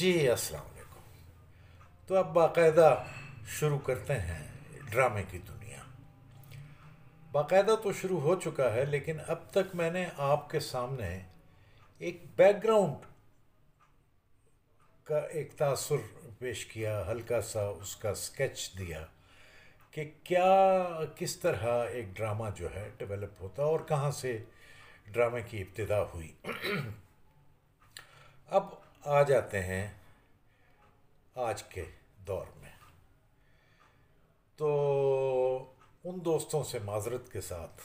जी अस्सलाम वालेकुम तो अब बाकायदा शुरू करते हैं ड्रामे की दुनिया बाकायदा तो शुरू हो चुका है लेकिन अब तक मैंने आपके सामने एक बैकग्राउंड का एक तासुर पेश किया हल्का सा उसका स्केच दिया कि क्या किस तरह एक ड्रामा जो है डेवलप होता और कहाँ से ड्रामे की इब्तदा हुई अब आ जाते हैं आज के दौर में तो उन दोस्तों से माजरत के साथ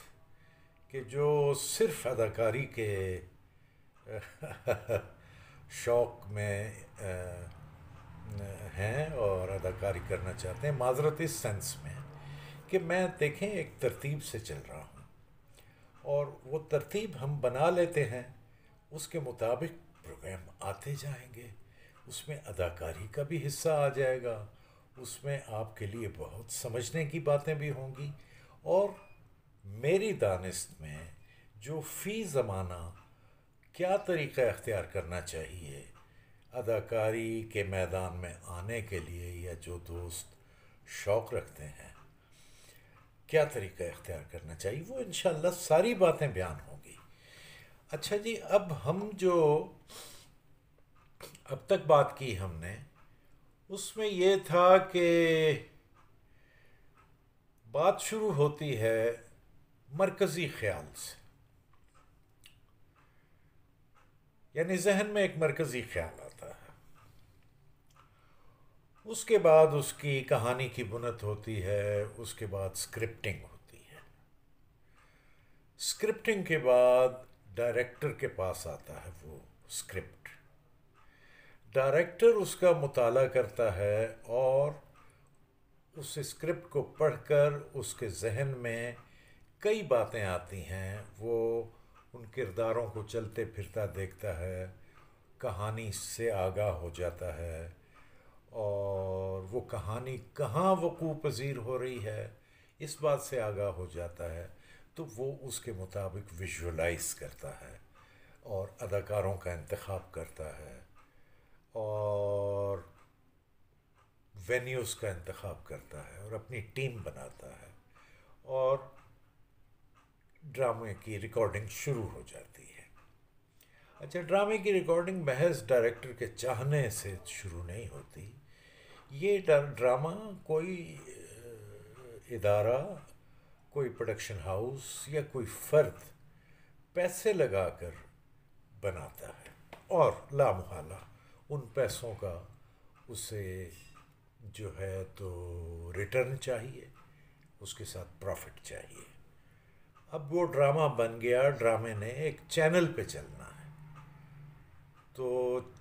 कि जो सिर्फ अदाकारी के शौक़ में हैं और अदाकारी करना चाहते हैं माजरत इस सेंस में कि मैं देखें एक तरतीब से चल रहा हूँ और वो तरतीब हम बना लेते हैं उसके मुताबिक प्रोग्राम आते जाएंगे उसमें अदाकारी का भी हिस्सा आ जाएगा उसमें आपके लिए बहुत समझने की बातें भी होंगी और मेरी दानिश में जो फ़ी ज़माना क्या तरीक़ा अख्तियार करना चाहिए अदाकारी के मैदान में आने के लिए या जो दोस्त शौक़ रखते हैं क्या तरीक़ा अख्तियार करना चाहिए वो इन सारी बातें बयान होंगी अच्छा जी अब हम जो अब तक बात की हमने उसमें ये था कि बात शुरू होती है मरकज़ी ख्याल से यानी जहन में एक मरकज़ी ख्याल आता है उसके बाद उसकी कहानी की बुनत होती है उसके बाद स्क्रिप्टिंग होती है स्क्रिप्टिंग के बाद डायरेक्टर के पास आता है वो स्क्रिप्ट डायरेक्टर उसका मुताला करता है और उस स्क्रिप्ट को पढ़कर उसके जहन में कई बातें आती हैं वो उन किरदारों को चलते फिरता देखता है कहानी से आगाह हो जाता है और वो कहानी कहाँ वकू पजीर हो रही है इस बात से आगाह हो जाता है तो वो उसके मुताबिक विजुलाइज करता है और अदाकारों का इंतखब करता है और वेन्यूज़ का इंतखब करता है और अपनी टीम बनाता है और ड्रामे की रिकॉर्डिंग शुरू हो जाती है अच्छा ड्रामे की रिकॉर्डिंग महज डायरेक्टर के चाहने से शुरू नहीं होती ये ड्रामा कोई इदारा कोई प्रोडक्शन हाउस या कोई फर्द पैसे लगाकर बनाता है और लामहाला उन पैसों का उसे जो है तो रिटर्न चाहिए उसके साथ प्रॉफिट चाहिए अब वो ड्रामा बन गया ड्रामे ने एक चैनल पे चलना है तो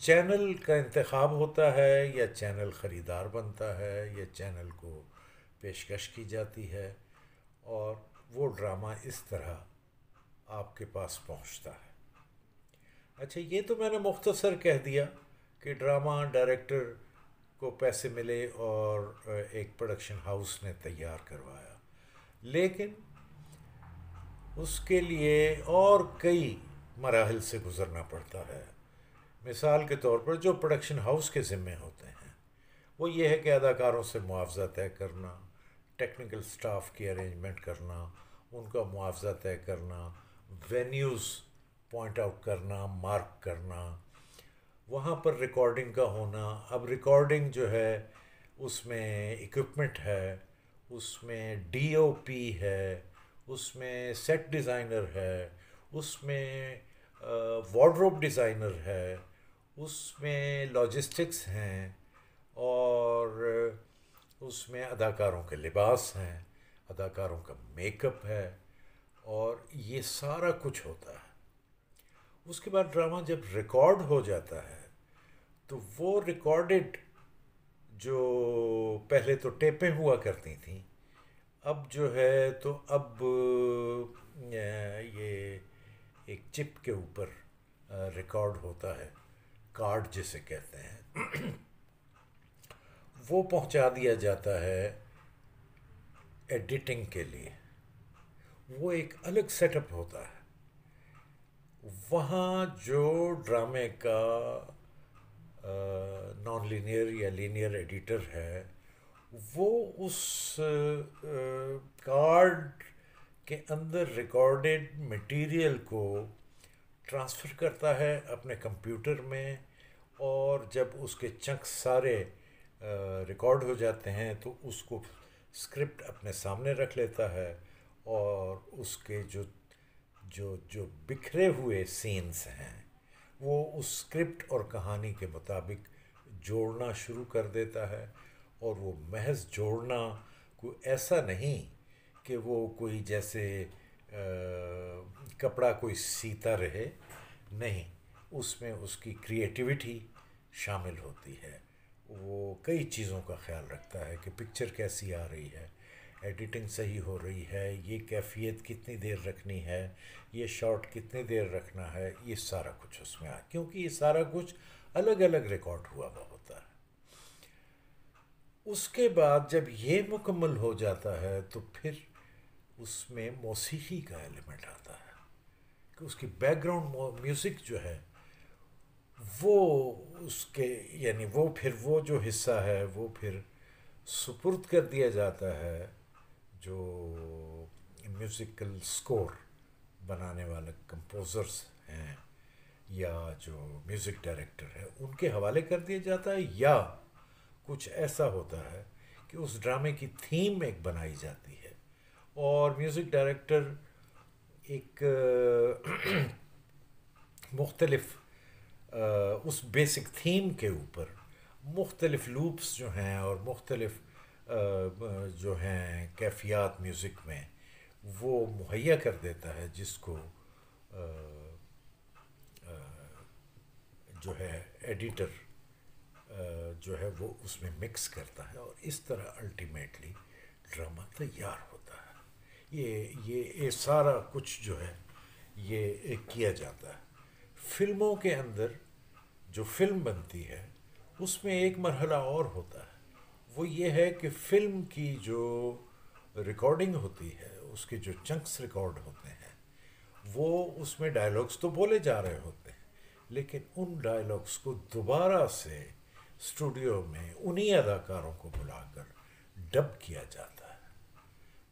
चैनल का इंतखब होता है या चैनल ख़रीदार बनता है या चैनल को पेशकश की जाती है और वो ड्रामा इस तरह आपके पास पहुंचता है अच्छा ये तो मैंने मुख्तसर कह दिया कि ड्रामा डायरेक्टर को पैसे मिले और एक प्रोडक्शन हाउस ने तैयार करवाया लेकिन उसके लिए और कई मराहल से गुज़रना पड़ता है मिसाल के तौर पर जो प्रोडक्शन हाउस के ज़िम्मे होते हैं वो ये है कि अदाकारों से मुआवजा तय करना टेक्निकल स्टाफ की अरेंजमेंट करना उनका मुआवजा तय करना वेन्यूज़ पॉइंट आउट करना मार्क करना वहाँ पर रिकॉर्डिंग का होना अब रिकॉर्डिंग जो है उसमें इक्विपमेंट है उसमें डीओपी है उसमें सेट डिज़ाइनर है उसमें वार्ड्रोब डिज़ाइनर है उसमें लॉजिस्टिक्स हैं और उसमें अदाकारों के लिबास हैं अदाकारों का मेकअप है और ये सारा कुछ होता है उसके बाद ड्रामा जब रिकॉर्ड हो जाता है तो वो रिकॉर्डेड जो पहले तो टेपें हुआ करती थी अब जो है तो अब ये एक चिप के ऊपर रिकॉर्ड होता है कार्ड जिसे कहते हैं वो पहुंचा दिया जाता है एडिटिंग के लिए वो एक अलग सेटअप होता है वहाँ जो ड्रामे का नॉन लीनियर या लीनियर एडिटर है वो उस कार्ड के अंदर रिकॉर्डेड मटेरियल को ट्रांसफ़र करता है अपने कंप्यूटर में और जब उसके चंक सारे रिकॉर्ड हो जाते हैं तो उसको स्क्रिप्ट अपने सामने रख लेता है और उसके जो जो जो बिखरे हुए सीन्स हैं वो उस स्क्रिप्ट और कहानी के मुताबिक जोड़ना शुरू कर देता है और वो महज जोड़ना कोई ऐसा नहीं कि वो कोई जैसे आ, कपड़ा कोई सीता रहे नहीं उसमें उसकी क्रिएटिविटी शामिल होती है वो कई चीज़ों का ख्याल रखता है कि पिक्चर कैसी आ रही है एडिटिंग सही हो रही है ये कैफियत कितनी देर रखनी है ये शॉट कितनी देर रखना है ये सारा कुछ उसमें आ क्योंकि ये सारा कुछ अलग अलग रिकॉर्ड हुआ हुआ होता है उसके बाद जब ये मुकम्मल हो जाता है तो फिर उसमें मौसीकी का एलिमेंट आता है कि उसकी बैकग्राउंड म्यूज़िक जो है वो उसके यानी वो फिर वो जो हिस्सा है वो फिर सुपुर्द कर दिया जाता है जो म्यूज़िकल स्कोर बनाने वाले कंपोज़र्स हैं या जो म्यूज़िक डायरेक्टर है उनके हवाले कर दिया जाता है या कुछ ऐसा होता है कि उस ड्रामे की थीम एक बनाई जाती है और म्यूज़िक डायरेक्टर एक मुख्तलफ़ उस बेसिक थीम के ऊपर मुख्तलिफ लूप्स जो हैं और मुख्तलिफ जो हैं कैफियात म्यूज़िक में वो मुहैया कर देता है जिसको जो है एडिटर जो है वो उसमें मिक्स करता है और इस तरह अल्टीमेटली ड्रामा तैयार होता है ये ये ये सारा कुछ जो है ये किया जाता है फिल्मों के अंदर जो फिल्म बनती है उसमें एक मरहला और होता है वो ये है कि फिल्म की जो रिकॉर्डिंग होती है उसके जो चंक्स रिकॉर्ड होते हैं वो उसमें डायलॉग्स तो बोले जा रहे होते हैं लेकिन उन डायलॉग्स को दोबारा से स्टूडियो में उन्हीं अदाकारों को बुलाकर डब किया जाता है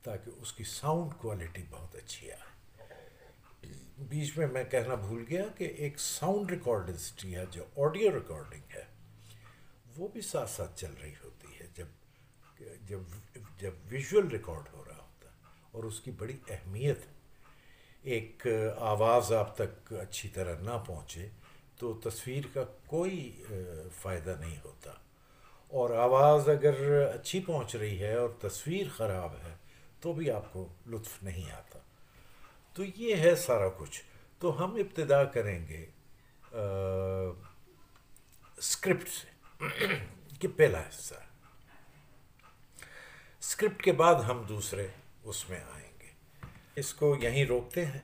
ताकि उसकी साउंड क्वालिटी बहुत अच्छी बीच में मैं कहना भूल गया कि एक साउंड रिकॉर्ड इंडस्ट्री है जो ऑडियो रिकॉर्डिंग है वो भी साथ साथ चल रही होती है जब जब जब विजुअल रिकॉर्ड हो रहा होता है और उसकी बड़ी अहमियत एक आवाज़ आप तक अच्छी तरह ना पहुँचे तो तस्वीर का कोई फ़ायदा नहीं होता और आवाज़ अगर अच्छी पहुँच रही है और तस्वीर ख़राब है तो भी आपको लुत्फ़ नहीं आता तो ये है सारा कुछ तो हम इब्तदा करेंगे स्क्रिप्ट से कि पहला हिस्सा स्क्रिप्ट के बाद हम दूसरे उसमें आएंगे इसको यहीं रोकते हैं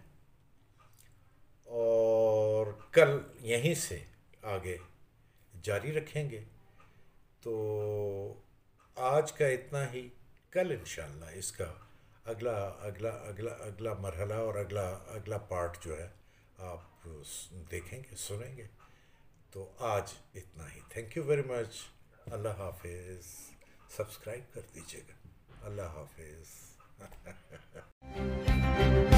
और कल यहीं से आगे जारी रखेंगे तो आज का इतना ही कल इंशाल्लाह इसका अगला अगला अगला अगला मरहला और अगला अगला पार्ट जो है आप देखेंगे सुनेंगे तो आज इतना ही थैंक यू वेरी मच अल्लाह हाफिज़ सब्सक्राइब कर दीजिएगा अल्लाह हाफिज़